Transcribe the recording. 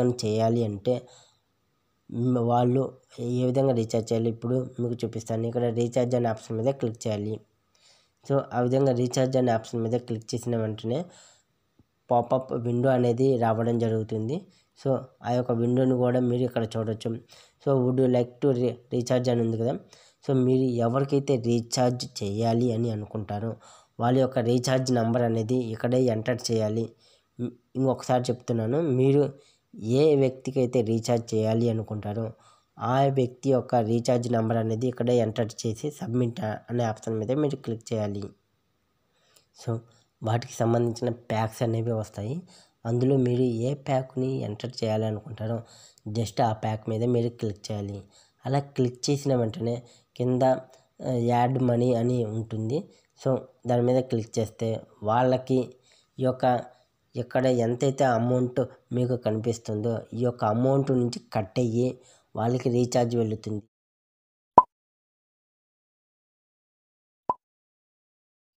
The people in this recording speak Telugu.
మొత్తం చేయాలి అంటే వాళ్ళు ఏ విధంగా రీఛార్జ్ చేయాలి ఇప్పుడు మీకు చూపిస్తాను ఇక్కడ రీఛార్జ్ అనే ఆప్షన్ మీద క్లిక్ చేయాలి సో ఆ విధంగా రీఛార్జ్ అనే ఆప్షన్ మీద క్లిక్ చేసిన వెంటనే పాపప్ విండో అనేది రావడం జరుగుతుంది సో ఆ యొక్క విండోని కూడా మీరు ఇక్కడ చూడవచ్చు so would like to re recharge అని ఉంది కదా సో మీరు ఎవరికైతే రీఛార్జ్ చేయాలి అని అనుకుంటారో వాళ్ళ యొక్క రీఛార్జ్ నెంబర్ అనేది ఇక్కడే ఎంటర్ చేయాలి ఇంకొకసారి చెప్తున్నాను మీరు ఏ వ్యక్తికైతే రీఛార్జ్ చేయాలి అనుకుంటారో ఆ వ్యక్తి యొక్క రీఛార్జ్ నెంబర్ అనేది ఇక్కడ ఎంటర్ చేసి సబ్మిట్ అనే ఆప్షన్ మీద మీరు క్లిక్ చేయాలి సో వాటికి సంబంధించిన ప్యాక్స్ అనేవి వస్తాయి అందులో మీరు ఏ ప్యాక్ని ఎంటర్ చేయాలి అనుకుంటారో జస్ట్ ఆ ప్యాక్ మీద మీరు క్లిక్ చేయాలి అలా క్లిక్ చేసిన వెంటనే కింద యాడ్ మనీ అని ఉంటుంది సో దాని మీద క్లిక్ చేస్తే వాళ్ళకి ఈ యొక్క ఇక్కడ ఎంతైతే అమౌంట్ మీకు కనిపిస్తుందో ఈ యొక్క అమౌంట్ నుంచి కట్ అయ్యి వాళ్ళకి రీఛార్జ్ వెళుతుంది